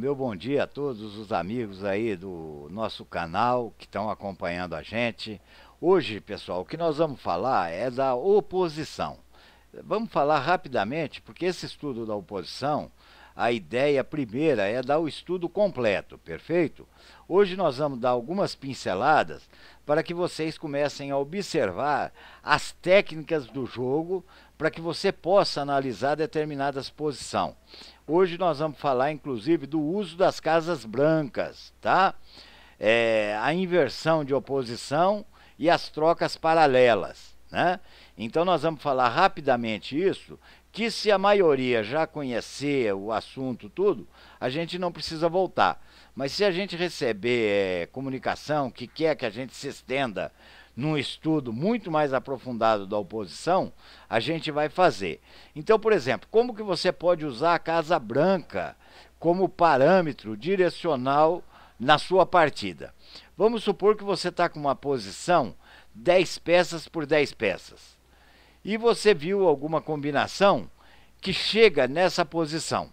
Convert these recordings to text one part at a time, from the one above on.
meu bom dia a todos os amigos aí do nosso canal que estão acompanhando a gente. Hoje, pessoal, o que nós vamos falar é da oposição. Vamos falar rapidamente, porque esse estudo da oposição, a ideia primeira é dar o estudo completo, perfeito? Hoje nós vamos dar algumas pinceladas para que vocês comecem a observar as técnicas do jogo para que você possa analisar determinadas posições. Hoje nós vamos falar, inclusive, do uso das casas brancas, tá? É, a inversão de oposição e as trocas paralelas, né? Então nós vamos falar rapidamente isso, que se a maioria já conhecer o assunto tudo, a gente não precisa voltar. Mas se a gente receber é, comunicação que quer que a gente se estenda num estudo muito mais aprofundado da oposição, a gente vai fazer. Então, por exemplo, como que você pode usar a Casa Branca como parâmetro direcional na sua partida? Vamos supor que você está com uma posição 10 peças por 10 peças. E você viu alguma combinação que chega nessa posição.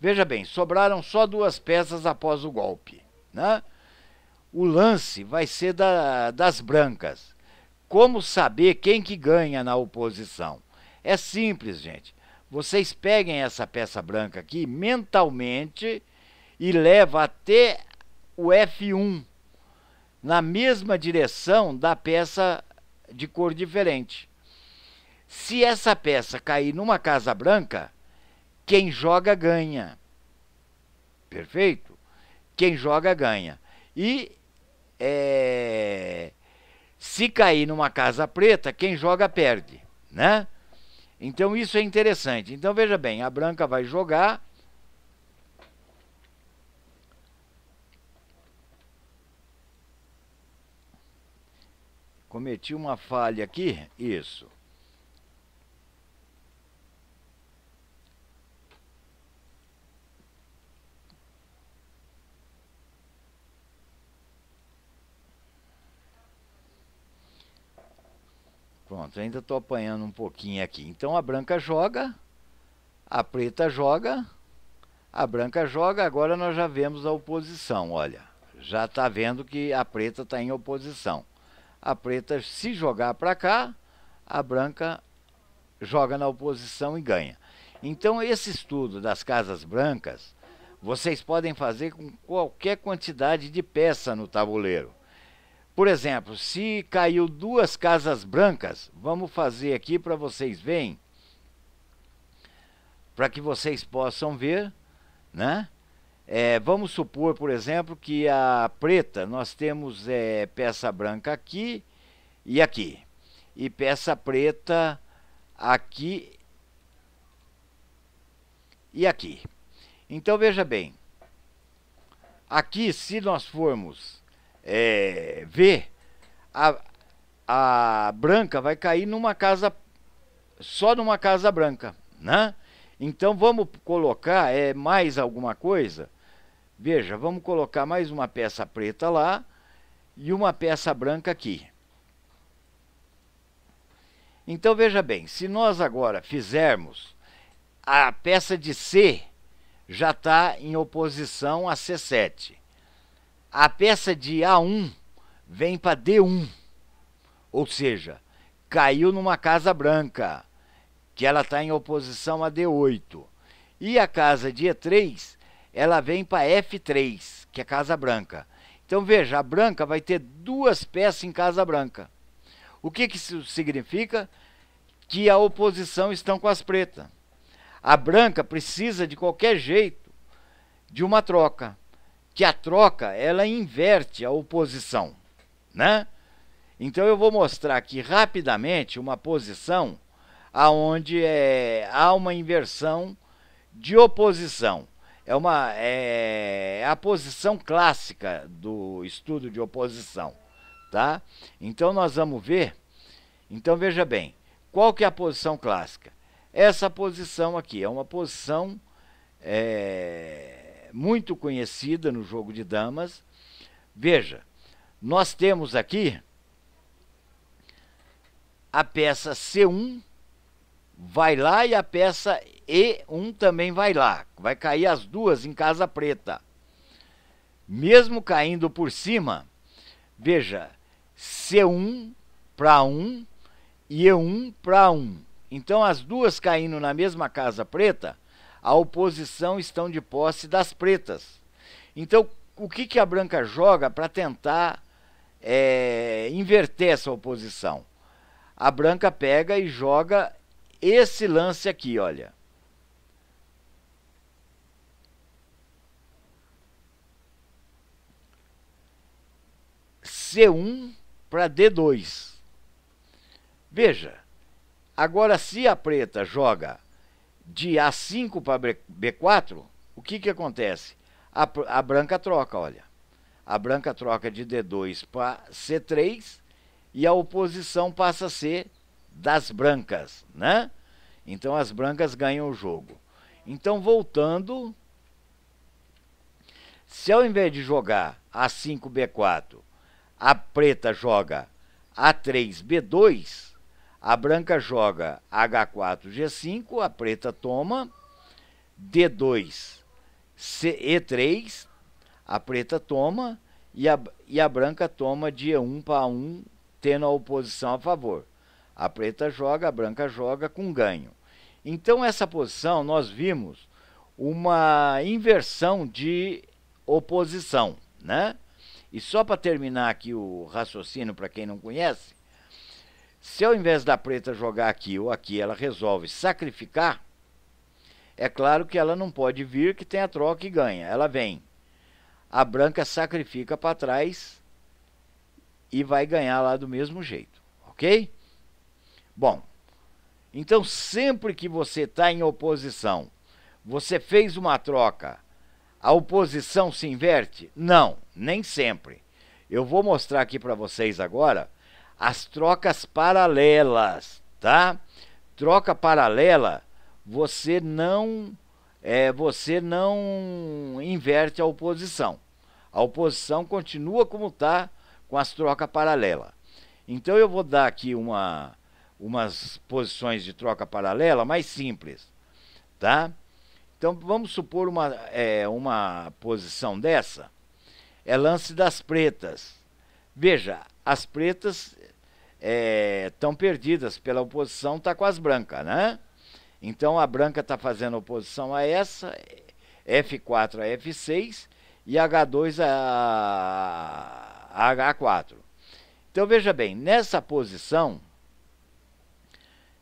Veja bem, sobraram só duas peças após o golpe. Né? o lance vai ser da, das brancas. Como saber quem que ganha na oposição? É simples, gente. Vocês peguem essa peça branca aqui mentalmente e leva até o F1 na mesma direção da peça de cor diferente. Se essa peça cair numa casa branca, quem joga ganha. Perfeito? Quem joga ganha. E é, se cair numa casa preta, quem joga perde, né? Então isso é interessante. Então veja bem, a branca vai jogar. Cometi uma falha aqui, isso. Pronto, ainda estou apanhando um pouquinho aqui. Então a branca joga, a preta joga, a branca joga, agora nós já vemos a oposição, olha. Já está vendo que a preta está em oposição. A preta, se jogar para cá, a branca joga na oposição e ganha. Então, esse estudo das casas brancas, vocês podem fazer com qualquer quantidade de peça no tabuleiro. Por exemplo, se caiu duas casas brancas, vamos fazer aqui para vocês verem, para que vocês possam ver, né? É, vamos supor, por exemplo, que a preta nós temos é, peça branca aqui e aqui, e peça preta aqui e aqui. Então veja bem, aqui se nós formos é, a, a branca vai cair numa casa, só numa casa branca, né? Então vamos colocar é, mais alguma coisa? Veja, vamos colocar mais uma peça preta lá e uma peça branca aqui. Então veja bem, se nós agora fizermos a peça de C já está em oposição a C7 a peça de A1 vem para D1, ou seja, caiu numa casa branca, que ela está em oposição a D8. E a casa de E3, ela vem para F3, que é casa branca. Então veja, a branca vai ter duas peças em casa branca. O que, que isso significa? Que a oposição estão com as pretas. A branca precisa de qualquer jeito de uma troca que a troca ela inverte a oposição, né? Então eu vou mostrar aqui rapidamente uma posição aonde é, há uma inversão de oposição. É uma é, é, a posição clássica do estudo de oposição, tá? Então nós vamos ver. Então veja bem, qual que é a posição clássica? Essa posição aqui é uma posição é, muito conhecida no jogo de damas. Veja, nós temos aqui a peça C1 vai lá e a peça E1 também vai lá. Vai cair as duas em casa preta. Mesmo caindo por cima, veja, C1 para 1 e E1 para 1. Então as duas caindo na mesma casa preta, a oposição estão de posse das pretas. Então, o que, que a branca joga para tentar é, inverter essa oposição? A branca pega e joga esse lance aqui, olha. C1 para D2. Veja, agora se a preta joga de A5 para B4, o que, que acontece? A, a branca troca, olha. A branca troca de D2 para C3 e a oposição passa a ser das brancas, né? Então as brancas ganham o jogo. Então voltando, se ao invés de jogar A5 B4, a preta joga A3 B2, a branca joga H4, G5, a preta toma D2, C, E3, a preta toma e a, e a branca toma de E1 para A1, tendo a oposição a favor. A preta joga, a branca joga com ganho. Então, essa posição nós vimos uma inversão de oposição, né? E só para terminar aqui o raciocínio para quem não conhece, se ao invés da preta jogar aqui ou aqui, ela resolve sacrificar, é claro que ela não pode vir que tem a troca e ganha. Ela vem. A branca sacrifica para trás e vai ganhar lá do mesmo jeito, ok? Bom, então sempre que você está em oposição, você fez uma troca, a oposição se inverte? Não, nem sempre. Eu vou mostrar aqui para vocês agora as trocas paralelas, tá? Troca paralela, você não é, você não inverte a oposição. A oposição continua como está com as trocas paralela. Então eu vou dar aqui uma, umas posições de troca paralela mais simples, tá? Então vamos supor uma, é, uma posição dessa. É lance das pretas. Veja, as pretas estão é, perdidas pela oposição, está com as brancas, né? Então a branca está fazendo oposição a essa, F4 a F6 e H2 a, a H4. Então veja bem, nessa posição,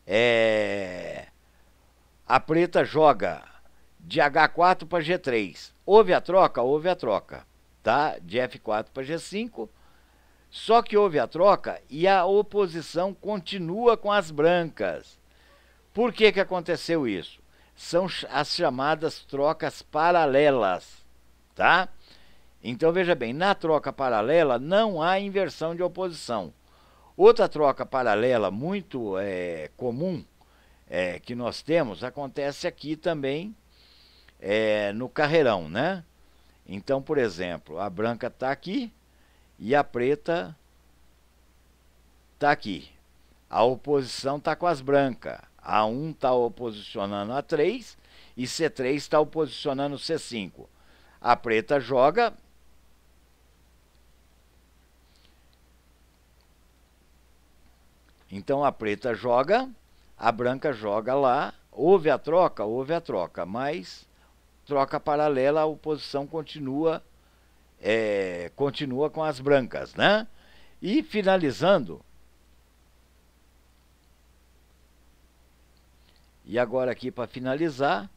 é, a preta joga de H4 para G3. Houve a troca? Houve a troca. Tá? De F4 para G5 só que houve a troca e a oposição continua com as brancas. Por que, que aconteceu isso? São as chamadas trocas paralelas, tá? Então veja bem, na troca paralela não há inversão de oposição. Outra troca paralela muito é, comum é, que nós temos acontece aqui também é, no carreirão, né? Então, por exemplo, a branca está aqui, e a preta tá aqui. A oposição tá com as brancas. A 1 tá oposicionando a 3 e C3 está oposicionando C5. A preta joga. Então a preta joga, a branca joga lá, houve a troca, houve a troca, mas troca paralela, a oposição continua é, continua com as brancas, né? E finalizando. E agora aqui para finalizar,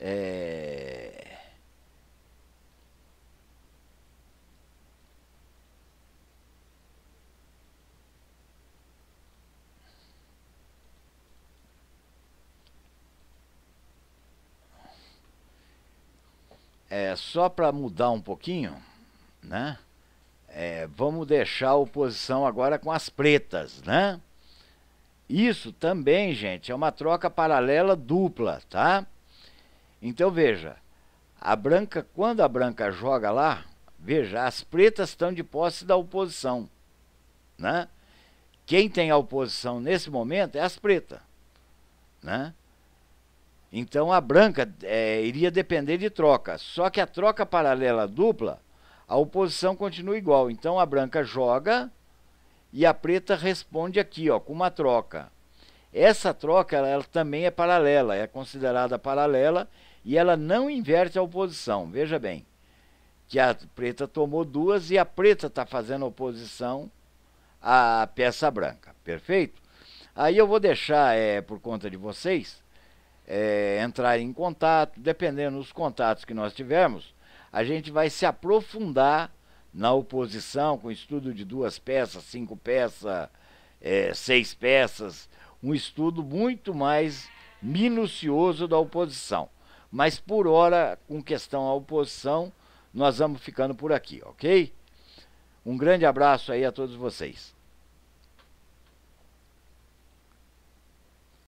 é, é, só para mudar um pouquinho, né? É, vamos deixar a oposição agora com as pretas, né? Isso também, gente, é uma troca paralela dupla, tá? Então veja, a branca, quando a branca joga lá, veja, as pretas estão de posse da oposição, né? Quem tem a oposição nesse momento é as pretas, né? Então a branca é, iria depender de troca. Só que a troca paralela dupla, a oposição continua igual. Então a branca joga e a preta responde aqui, ó, com uma troca. Essa troca ela, ela também é paralela, é considerada paralela e ela não inverte a oposição. Veja bem, que a preta tomou duas e a preta está fazendo oposição à peça branca. Perfeito? Aí eu vou deixar é, por conta de vocês é, entrar em contato, dependendo dos contatos que nós tivermos, a gente vai se aprofundar na oposição com estudo de duas peças, cinco peças, é, seis peças, um estudo muito mais minucioso da oposição. Mas por hora, com questão à oposição, nós vamos ficando por aqui, ok? Um grande abraço aí a todos vocês.